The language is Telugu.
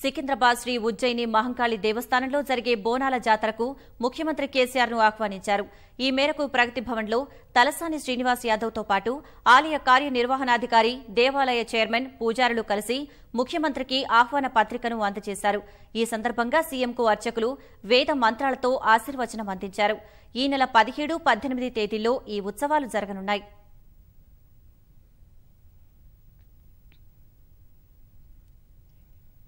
సికింద్రాబాద్ శ్రీ ఉజ్జయిని మహంకాళి దేవస్థానంలో జరిగే బోనాల జాతరకు ముఖ్యమంత్రి కేసీఆర్ ను ఆహ్వానించారు ఈ మేరకు ప్రగతి భవన్లో తలసాని శ్రీనివాస్ యాదవ్తో పాటు ఆలయ కార్యనిర్వహణాధికారి దేవాలయ చైర్మన్ పూజారులు కలిసి ముఖ్యమంత్రికి ఆహ్వాన పత్రికను అందజేశారు ఈ సందర్భంగా సీఎంకు అర్చకులు వేద మంత్రాలతో ఆశీర్వచనం అందించారు ఈ నెల పదిహేడు పద్దెనిమిది తేదీల్లో ఈ ఉత్సవాలు జరగనున్నాయి